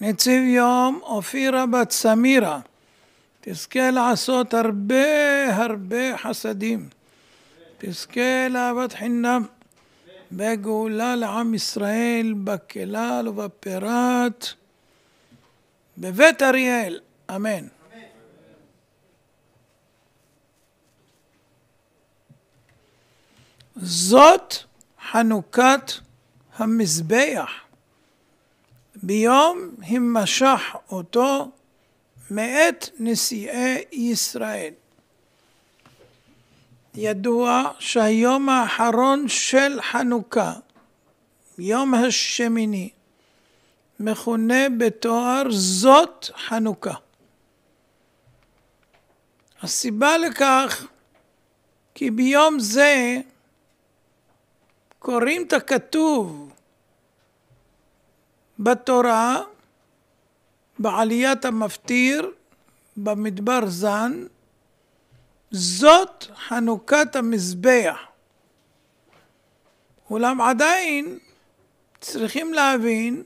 נציב יום אופירה בת סמירה, תזכה לעשות הרבה הרבה חסדים, תזכה לאהבת חינם, בגאולה לעם ישראל, בכלל ובפירת, בבית אריאל, אמן. זאת חנוכת המזבח. ביום המשך אותו מאת נשיאי ישראל. ידוע שהיום האחרון של חנוכה, יום השמיני, מכונה בתואר זאת חנוכה. הסיבה לכך כי ביום זה קוראים את הכתוב בתורה, בעליית המפטיר, במדבר זן, זאת חנוכת המזבח. אולם עדיין צריכים להבין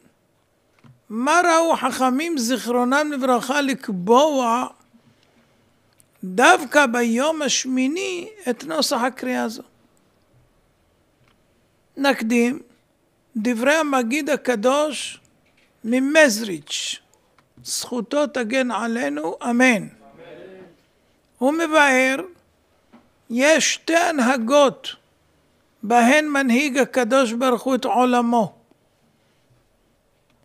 מה ראו חכמים זיכרונם לברכה לקבוע דווקא ביום השמיני את נוסח הקריאה הזו. נקדים דברי המגיד הקדוש ממזריץ', זכותו תגן עלינו, אמן. הוא מבאר, יש שתי הנהגות בהן מנהיג הקדוש ברוך הוא את עולמו.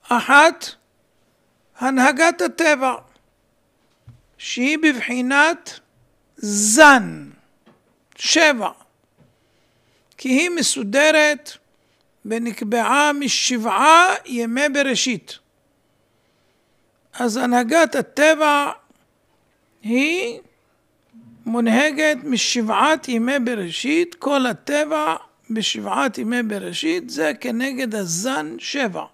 אחת, הנהגת הטבע, שהיא בבחינת זן, שבע, כי היא מסודרת ונקבעה משבעה ימי בראשית. אז הנהגת הטבע היא מונהגת משבעת ימי בראשית, כל הטבע בשבעת ימי בראשית זה כנגד הזן שבע.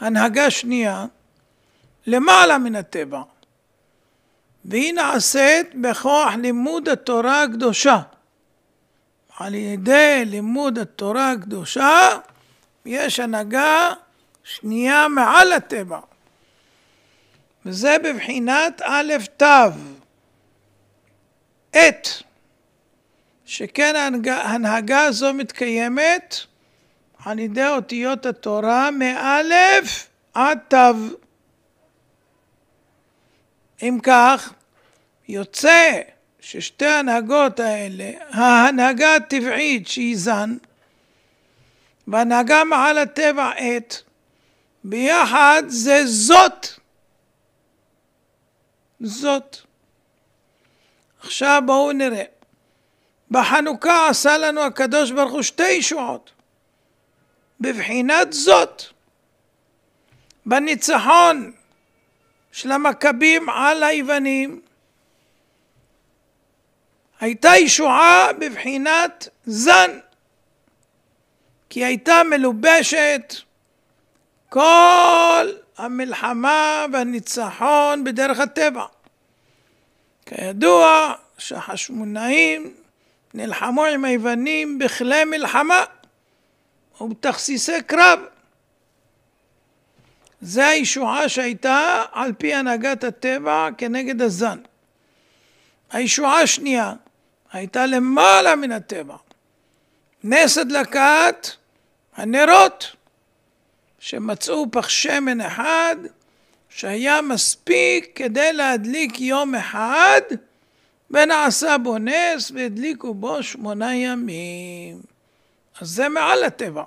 הנהגה שנייה, למעלה מן הטבע, והיא נעשית בכוח לימוד התורה הקדושה. על ידי לימוד התורה הקדושה יש הנהגה שנייה מעל הטבע. וזה בבחינת א' תו, עת, שכן ההנהגה, ההנהגה הזו מתקיימת על ידי אותיות התורה מאלף עד תו. אם כך, יוצא ששתי ההנהגות האלה, ההנהגה הטבעית שהיא זן, והנהגה מעל הטבע עת, ביחד זה זאת. זאת. עכשיו בואו נראה. בחנוכה עשה לנו הקדוש ברוך הוא שתי ישועות, בבחינת זאת. בניצחון של המכבים על היוונים, הייתה ישועה בבחינת זן, כי הייתה מלובשת כל המלחמה והניצחון בדרך הטבע. כידוע שהחשמונאים נלחמו עם היוונים בכלי מלחמה ובתכסיסי קרב. זה הישועה שהייתה על פי הנהגת הטבע כנגד הזן. הישועה השנייה, הייתה למעלה מן הטבע. נס הדלקת הנרות, שמצאו פח שמן אחד שהיה מספיק כדי להדליק יום אחד ונעשה בו נס והדליקו בו שמונה ימים. אז זה מעל הטבע.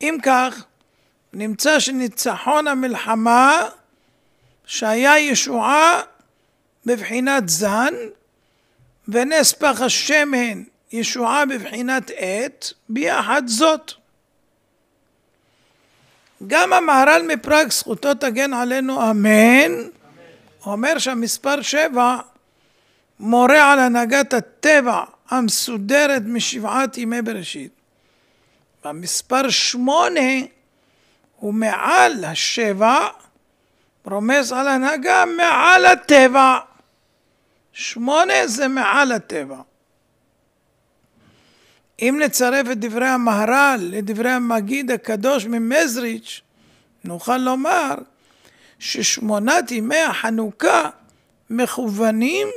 אם כך, נמצא שניצחון המלחמה שהיה ישועה בבחינת זן, ונס פח השמן, ישועה בבחינת עת, ביחד זאת. גם המהר"ל מפראג, זכותו תגן עלינו אמן, אמן, אומר שהמספר שבע מורה על הנהגת הטבע המסודרת משבעת ימי בראשית. המספר שמונה הוא מעל השבע, רומז על הנהגה מעל הטבע. שמונה זה מעל הטבע. אם נצרף את דברי המהר"ל לדברי המגיד הקדוש ממזריץ', נוכל לומר ששמונת ימי החנוכה מכוונים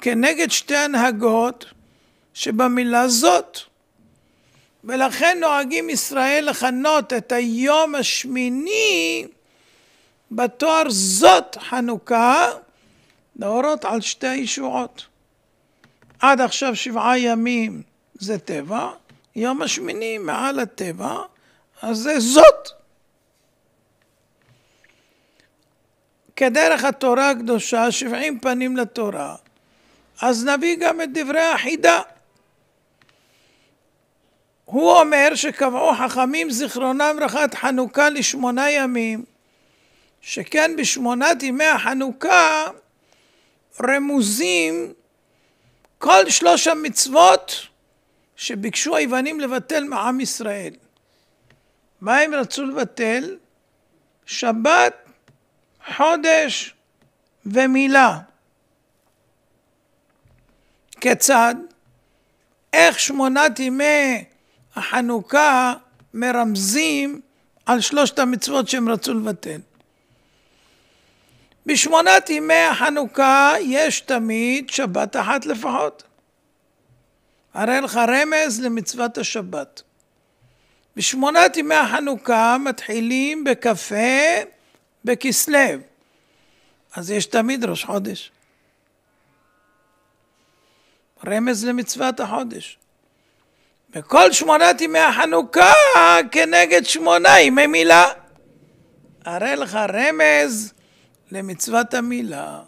כנגד שתי הנהגות שבמילה זאת. ולכן נוהגים ישראל לכנות את היום השמיני בתואר זאת חנוכה, להורות על שתי ישועות. עד עכשיו שבעה ימים זה טבע, יום השמיני מעל הטבע, אז זה זאת. כדרך התורה הקדושה, שבעים פנים לתורה, אז נביא גם את דברי החידה. הוא אומר שקבעו חכמים זיכרונם רחת חנוכה לשמונה ימים, שכן בשמונת ימי החנוכה רמוזים כל שלוש המצוות שביקשו היוונים לבטל מעם ישראל. מה הם רצו לבטל? שבת, חודש ומילה. כיצד? איך שמונת ימי החנוכה מרמזים על שלושת המצוות שהם רצו לבטל. בשמונת ימי החנוכה יש תמיד שבת אחת לפחות. הרי לך רמז למצוות השבת. בשמונת ימי החנוכה מתחילים בקפה בכסלו, אז יש תמיד ראש חודש. רמז למצוות החודש. וכל שמונת ימי החנוכה כנגד שמונה ימי מילה. הרי לך רמז למצוות המילה.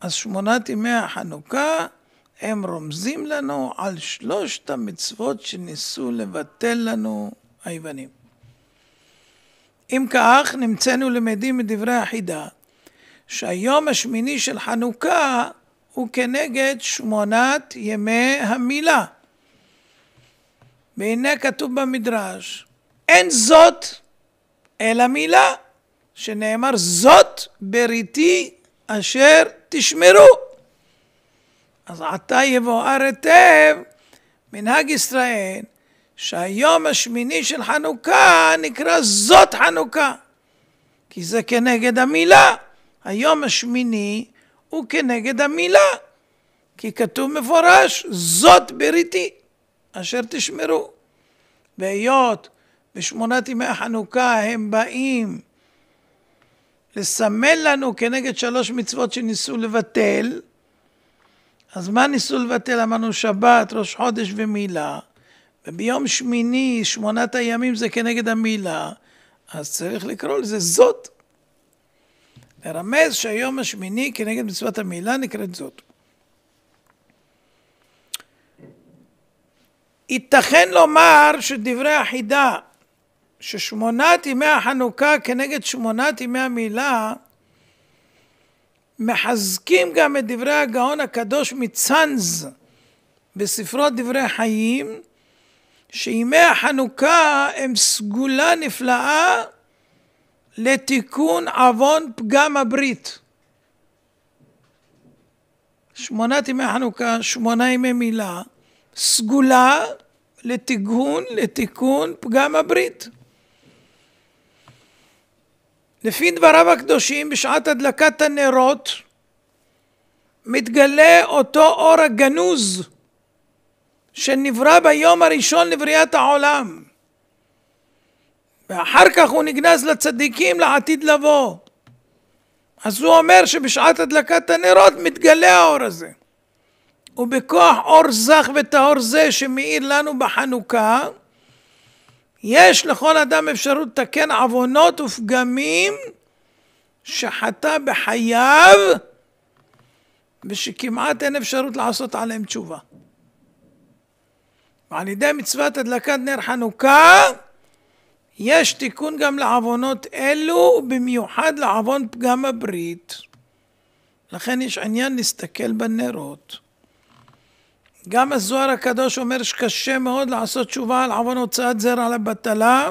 אז שמונת ימי החנוכה הם רומזים לנו על שלושת המצוות שניסו לבטל לנו היוונים. אם כך, נמצאנו למדים מדברי החידה, שהיום השמיני של חנוכה הוא כנגד שמונת ימי המילה. והנה כתוב במדרש, אין זאת אלא מילה. שנאמר, זאת בריתי אשר תשמרו. אז עתה יבואר היטב מנהג ישראל, שהיום השמיני של חנוכה נקרא זאת חנוכה, כי זה כנגד המילה. היום השמיני הוא כנגד המילה, כי כתוב מפורש, זאת בריתי אשר תשמרו. והיות בשמונת ימי החנוכה הם באים לסמן לנו כנגד שלוש מצוות שניסו לבטל. אז מה ניסו לבטל? אמרנו שבת, ראש חודש ומילה. וביום שמיני, שמונת הימים זה כנגד המילה. אז צריך לקרוא לזה זאת. לרמז שהיום השמיני כנגד מצוות המילה נקראת זאת. ייתכן לומר שדברי החידה ששמונת ימי החנוכה כנגד שמונת ימי המילה מחזקים גם את דברי הגאון הקדוש מצאנז בספרו דברי חיים שימי החנוכה הם סגולה נפלאה לתיקון עוון פגם הברית. שמונת ימי חנוכה, שמונה ימי מילה, סגולה לתיקון, לתיקון פגם הברית. לפי דבריו הקדושים, בשעת הדלקת הנרות מתגלה אותו אור הגנוז שנברא ביום הראשון לבריאת העולם. ואחר כך הוא נגנז לצדיקים לעתיד לבוא. אז הוא אומר שבשעת הדלקת הנרות מתגלה האור הזה. ובכוח אור זך וטהור זה שמאיר לנו בחנוכה, יש לכל אדם אפשרות לתקן עוונות ופגמים שחטא בחייו ושכמעט אין אפשרות לעשות עליהם תשובה. ועל ידי מצוות הדלקת נר חנוכה יש תיקון גם לעוונות אלו, במיוחד לעוון פגם הברית. לכן יש עניין להסתכל בנרות. גם הזוהר הקדוש אומר שקשה מאוד לעשות תשובה על עוון הוצאת זרע לבטלה,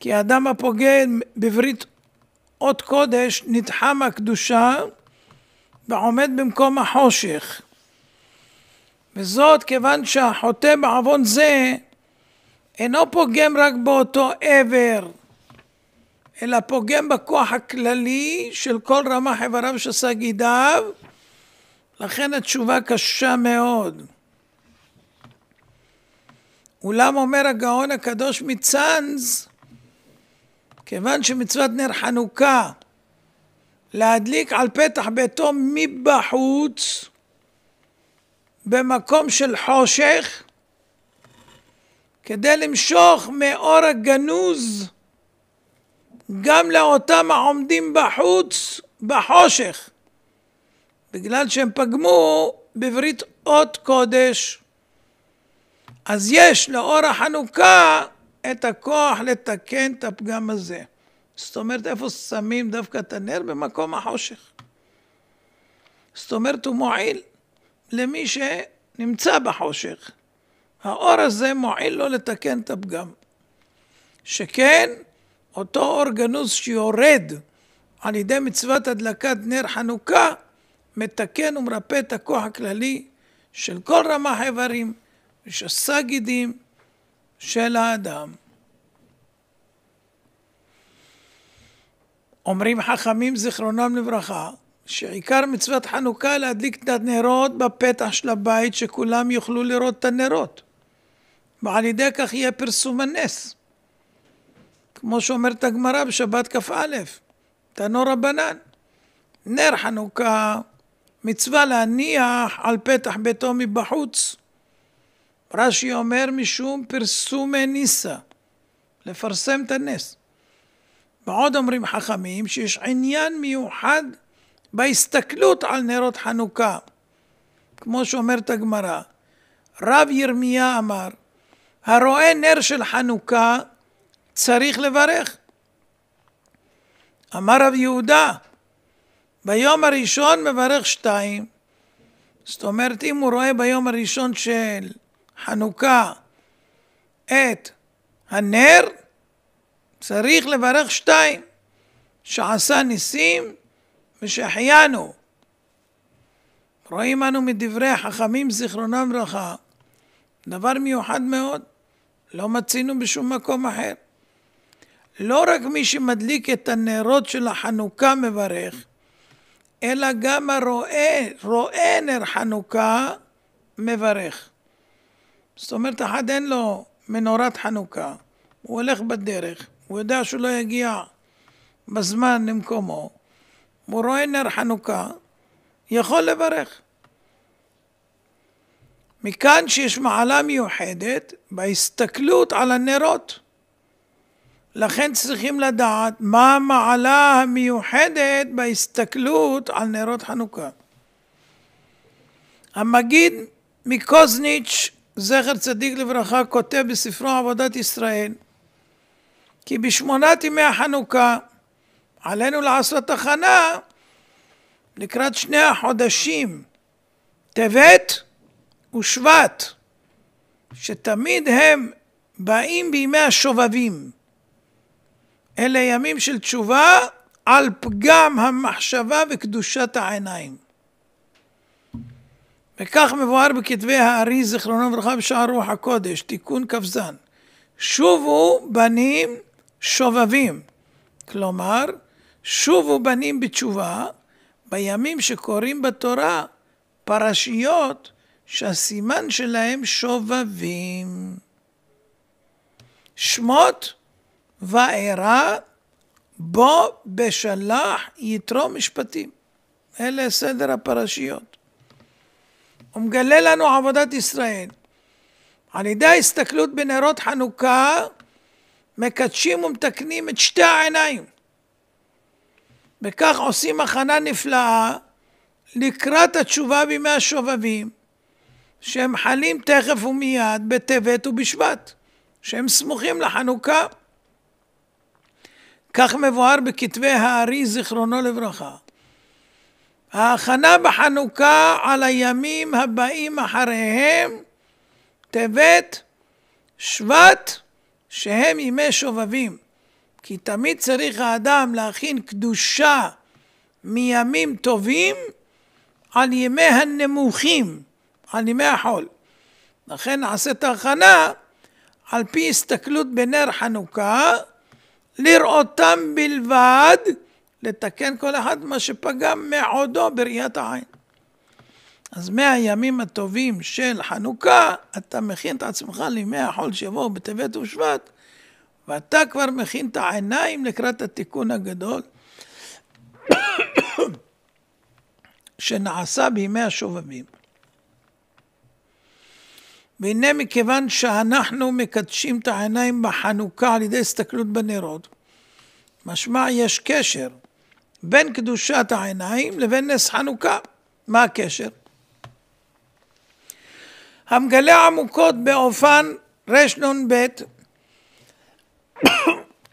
כי האדם הפוגע בברית אות קודש נדחה מהקדושה ועומד במקום החושך. וזאת כיוון שהחוטא בעוון זה אינו פוגם רק באותו עבר, אלא פוגם בכוח הכללי של כל רמ"ח איבריו שסגידיו לכן התשובה קשה מאוד. אולם אומר הגאון הקדוש מצאנז, כיוון שמצוות נר חנוכה להדליק על פתח ביתו מבחוץ, במקום של חושך, כדי למשוך מאור הגנוז גם לאותם העומדים בחוץ, בחושך. בגלל שהם פגמו בברית אות קודש. אז יש לאור החנוכה את הכוח לתקן את הפגם הזה. זאת אומרת, איפה שמים דווקא את הנר? במקום החושך. זאת אומרת, הוא מועיל למי שנמצא בחושך. האור הזה מועיל לו לתקן את הפגם. שכן, אותו אור גנוז שיורד על ידי מצוות הדלקת נר חנוכה, מתקן ומרפא את הכוח הכללי של כל רמ"ח איברים ושס"ה גידים של האדם. אומרים חכמים זיכרונם לברכה, שעיקר מצוות חנוכה להדליק את הנרות בפתח של הבית שכולם יוכלו לראות את הנרות. ועל ידי כך יהיה פרסום הנס. כמו שאומרת הגמרא בשבת כ"א, תנו רבנן. נר חנוכה מצווה להניח על פתח ביתו מבחוץ. רש"י אומר משום פרסום ניסה, לפרסם את הנס. ועוד אומרים חכמים שיש עניין מיוחד בהסתכלות על נרות חנוכה. כמו שאומרת הגמרא, רב ירמיה אמר, הרואה נר של חנוכה צריך לברך. אמר רב יהודה, ביום הראשון מברך שתיים. זאת אומרת, אם הוא רואה ביום הראשון של חנוכה את הנר, צריך לברך שתיים, שעשה ניסים ושהחיינו. רואים אנו מדברי החכמים זיכרונם לברכה דבר מיוחד מאוד, לא מצינו בשום מקום אחר. לא רק מי שמדליק את הנרות של החנוכה מברך, אלא גם הרואה, רואה נר חנוכה, מברך. זאת אומרת, אחד אין לו מנורת חנוכה, הוא הולך בדרך, הוא יודע שהוא לא יגיע בזמן למקומו, הוא רואה נר חנוכה, יכול לברך. מכאן שיש מעלה מיוחדת בהסתכלות על הנרות. לכן צריכים לדעת מה המעלה המיוחדת בהסתכלות על נרות חנוכה. המגיד מקוזניץ', זכר צדיק לברכה, כותב בספרו עבודת ישראל כי בשמונת ימי החנוכה עלינו לעשות הכנה לקראת שני החודשים טבת ושבט, שתמיד הם באים בימי השובבים. אלה ימים של תשובה על פגם המחשבה וקדושת העיניים. וכך מבואר בכתבי הארי זיכרונו לברכה בשער רוח הקודש, תיקון כ"ז: שובו בנים שובבים, כלומר שובו בנים בתשובה בימים שקוראים בתורה פרשיות שהסימן שלהם שובבים. שמות ואירע בו בשלח יתרו משפטים. אלה סדר הפרשיות. הוא מגלה לנו עבודת ישראל. על ידי ההסתכלות בנרות חנוכה מקדשים ומתקנים את שתי העיניים. בכך עושים הכנה נפלאה לקראת התשובה בימי השובבים, שהם חלים תכף ומיד בטבת ובשבט, שהם סמוכים לחנוכה. כך מבואר בכתבי הארי זיכרונו לברכה. ההכנה בחנוכה על הימים הבאים אחריהם, טבת, שבט, שהם ימי שובבים. כי תמיד צריך האדם להכין קדושה מימים טובים על ימי הנמוכים, על ימי החול. לכן את ההכנה על פי הסתכלות בנר חנוכה לראותם בלבד, לתקן כל אחד מה שפגע מעודו בראיית העין. אז מהימים הטובים של חנוכה, אתה מכין את עצמך לימי החול שיבואו בטבת ושבט, ואתה כבר מכין את העיניים לקראת התיקון הגדול שנעשה בימי השובבים. והנה מכיוון שאנחנו מקדשים את העיניים בחנוכה על ידי הסתכלות בנרות, משמע יש קשר בין קדושת העיניים לבין נס חנוכה. מה הקשר? המגלה עמוקות באופן רנ"ב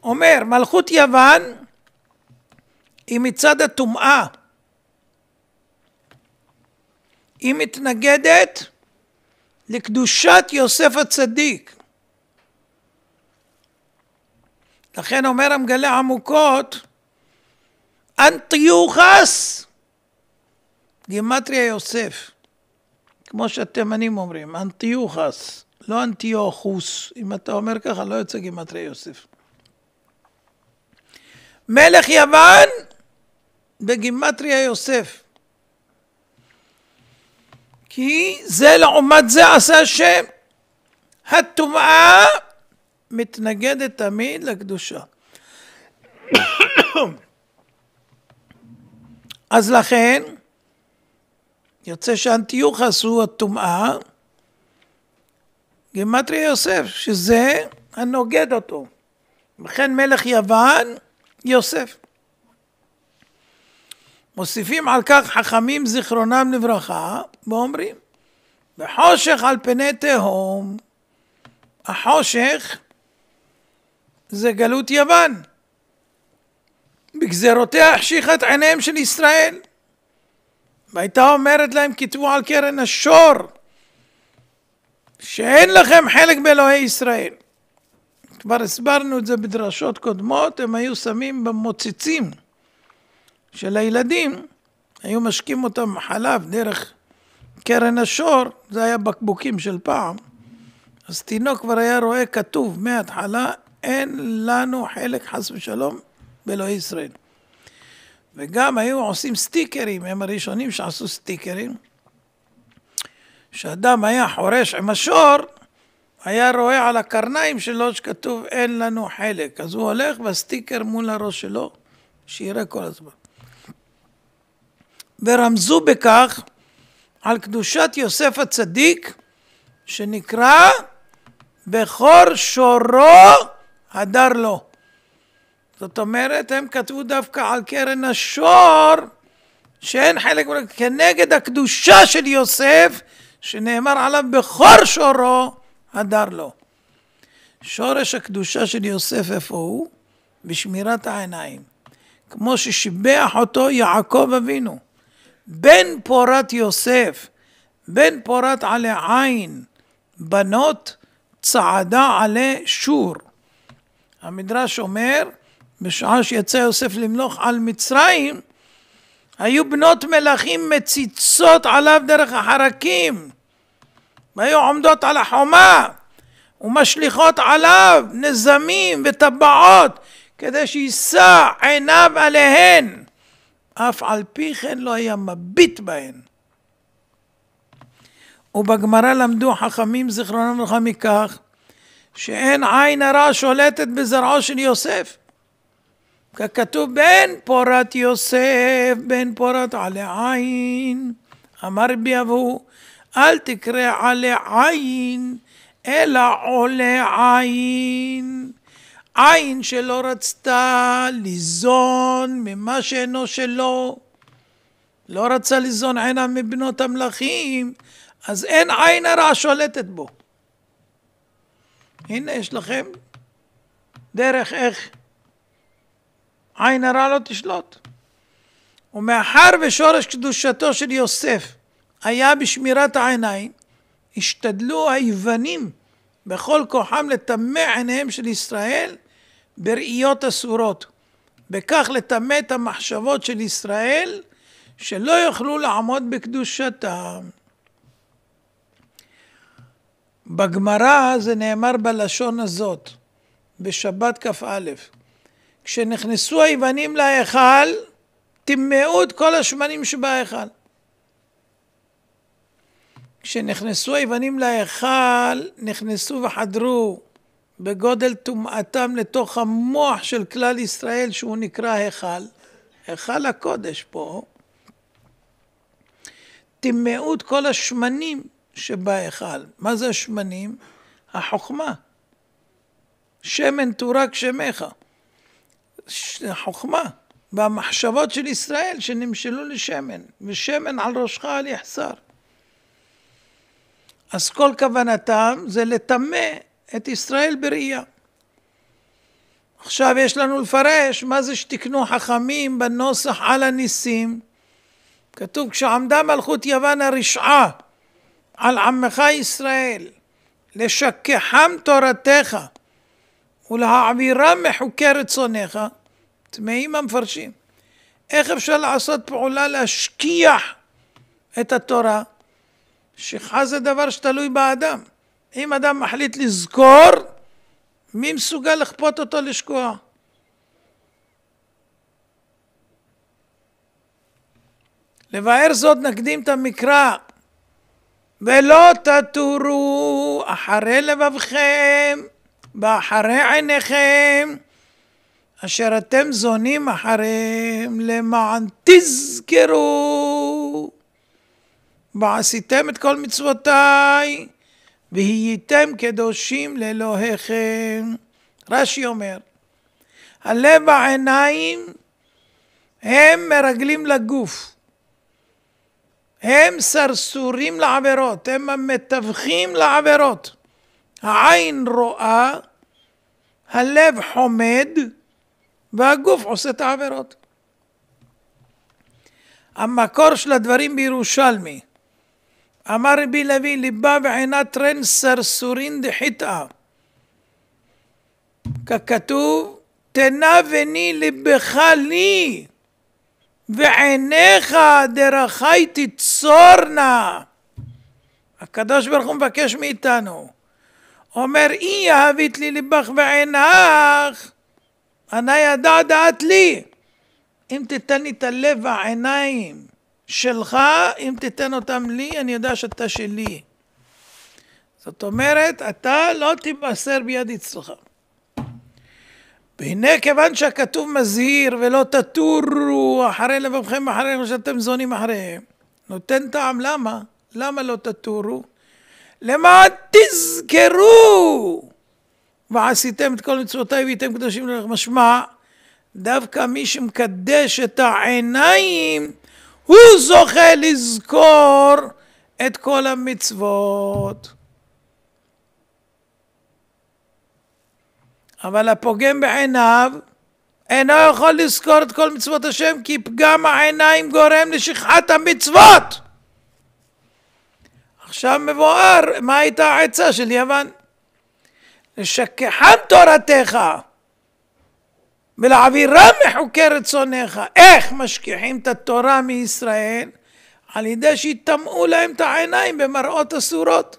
אומר, מלכות יוון היא מצד הטומאה, היא מתנגדת לקדושת יוסף הצדיק. לכן אומר המגלה עמוקות, אנטיוכס, גימטריה יוסף, כמו שהתימנים אומרים, אנטיוכס, לא אנטיוכוס, אם אתה אומר ככה לא יוצא גימטריה יוסף. מלך יוון בגימטריה יוסף. כי זה לעומת זה עשה השם. הטומאה מתנגדת תמיד לקדושה. אז לכן, יוצא שאנטיוכס הוא הטומאה, גימטרי יוסף, שזה הנוגד אותו. וכן מלך יוון, יוסף. מוסיפים על כך חכמים זיכרונם לברכה, ואומרים, וחושך על פני תהום, החושך זה גלות יוון. בגזרותיה החשיכה את עיניהם של ישראל, והייתה אומרת להם, כתבו על קרן השור, שאין לכם חלק באלוהי ישראל. כבר הסברנו את זה בדרשות קודמות, הם היו שמים במוצצים. של הילדים, היו משקים אותם חלב דרך קרן השור, זה היה בקבוקים של פעם. אז תינוק כבר היה רואה כתוב מההתחלה, אין לנו חלק חס ושלום באלוהי ישראל. וגם היו עושים סטיקרים, הם הראשונים שעשו סטיקרים. שאדם היה חורש עם השור, היה רואה על הקרניים שלו שכתוב אין לנו חלק. אז הוא הולך בסטיקר מול הראש שלו, שיראה כל הזמן. ורמזו בכך על קדושת יוסף הצדיק שנקרא בכור שורו הדר לו. זאת אומרת, הם כתבו דווקא על קרן השור שאין חלק כנגד הקדושה של יוסף שנאמר עליו בכור שורו הדר לו. שורש הקדושה של יוסף איפה הוא? בשמירת העיניים. כמו ששיבח אותו יעקב אבינו. בן פורת יוסף, בן פורת עלי עין, בנות צעדה עלי שור. המדרש אומר, בשעה שיצא יוסף למלוך על מצרים, היו בנות מלכים מציצות עליו דרך החרקים, והיו עומדות על החומה ומשליכות עליו נזמים וטבעות כדי שיישא עיניו עליהן. אף על פי כן לא היה מביט בהן. ובגמרא למדו חכמים זיכרונם לך מכך שאין עין הרע שולטת בזרעו של יוסף. ככתוב בן פורת יוסף, בן פורת עלי עין. אמר בי אבו, אל תקרא עלי עין, אלא עולה עין. עין שלא רצתה ליזון ממה שאינו שלו, לא רצה ליזון עינה מבנות המלכים, אז אין עין הרע שולטת בו. הנה יש לכם דרך איך עין הרע לא תשלוט. ומאחר ושורש קדושתו של יוסף היה בשמירת העיניים, השתדלו היוונים בכל כוחם לטמא עיניהם של ישראל בראיות אסורות, בכך לטמא את המחשבות של ישראל שלא יוכלו לעמוד בקדושתם. בגמרא זה נאמר בלשון הזאת, בשבת כ"א: כשנכנסו היוונים להיכל, טימאו את כל השמנים שבהיכל. כשנכנסו היוונים להיכל, נכנסו וחדרו בגודל טומאתם לתוך המוח של כלל ישראל שהוא נקרא היכל, היכל הקודש פה, טמאו את כל השמנים שבהיכל. מה זה השמנים? החוכמה. שמן תורק שמך. החוכמה. במחשבות של ישראל שנמשלו לשמן, ושמן על ראשך אל יחסר. אז כל כוונתם זה לטמא את ישראל בראייה. עכשיו יש לנו לפרש מה זה שתיקנו חכמים בנוסח על הניסים. כתוב כשעמדה מלכות יוון הרשעה על עמך ישראל לשכחם תורתך ולהעבירם מחוקי רצונך, טמאים המפרשים. איך אפשר לעשות פעולה להשכיח את התורה, שכחה זה דבר שתלוי באדם. אם אדם מחליט לזכור, מי מסוגל לכפות אותו לשקוע? לבאר זאת נקדים את המקרא ולא תתורו אחרי לבבכם ואחרי עיניכם אשר אתם זונים אחריהם למען תזכרו ועשיתם את כל מצוותיי והייתם קדושים לאלוהיכם. רש"י אומר, הלב העיניים הם מרגלים לגוף, הם סרסורים לעבירות, הם המתווכים לעבירות. העין רואה, הלב חומד, והגוף עושה את העבירות. המקור של הדברים בירושלמי. אמר רבי לוי, ליבה ועינה טרן סרסורין דחיטאה. ככתוב, וני ליבך לי, ועיניך דרכי תצורנה. הקדוש ברוך הוא מבקש מאיתנו, אומר, אי יהבית לי ליבך ועינך, ענה ידע דעת לי. אם תיתן לי את הלב והעיניים שלך, אם תיתן אותם לי, אני יודע שאתה שלי. זאת אומרת, אתה לא תימסר ביד יצרך. והנה כיוון שהכתוב מזהיר ולא תטורו אחרי לבבכם אחרי מה שאתם זונים אחריהם. נותן טעם למה? למה לא תטורו? למען תזכרו ועשיתם את כל מצוותיי והייתם קדושים ללך. משמע, דווקא מי שמקדש את העיניים הוא זוכה לזכור את כל המצוות. אבל הפוגם בעיניו אינו יכול לזכור את כל מצוות השם כי פגם העיניים גורם לשכחת המצוות. עכשיו מבואר מה הייתה העצה של יוון. לשכחן תורתך ולהעבירם מחוקי רצונך. איך משכיחים את התורה מישראל? על ידי שיטמאו להם את העיניים במראות אסורות.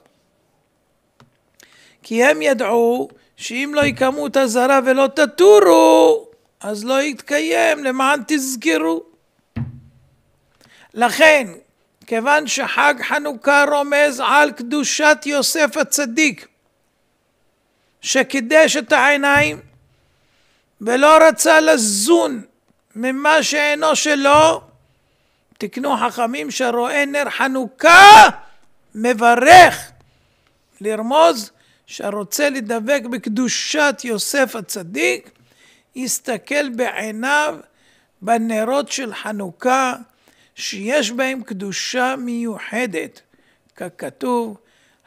כי הם ידעו שאם לא יקמו את הזרה ולא תטורו, אז לא יתקיים, למען תזכרו. לכן, כיוון שחג חנוכה רומז על קדושת יוסף הצדיק, שקידש את העיניים, ולא רצה לזון ממה שאינו שלו, תקנו חכמים שרואה נר חנוכה מברך, לרמוז שרוצה לדבק בקדושת יוסף הצדיק, יסתכל בעיניו בנרות של חנוכה שיש בהם קדושה מיוחדת, ככתוב,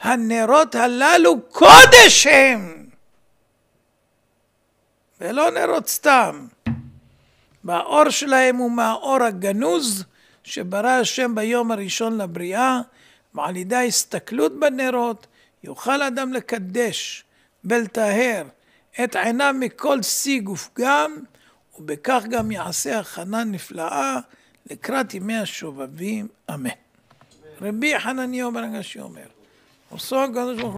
הנרות הללו קודש הם. ולא נרות סתם. והאור שלהם הוא מהאור הגנוז שברא השם ביום הראשון לבריאה, ועל ידי ההסתכלות בנרות יוכל אדם לקדש ולטהר את עיניו מכל שיג גופגם ובכך גם יעשה הכנה נפלאה לקראת ימי השובבים, אמן. רבי חנניה אומר, שאומר, עושה הקדוש ברוך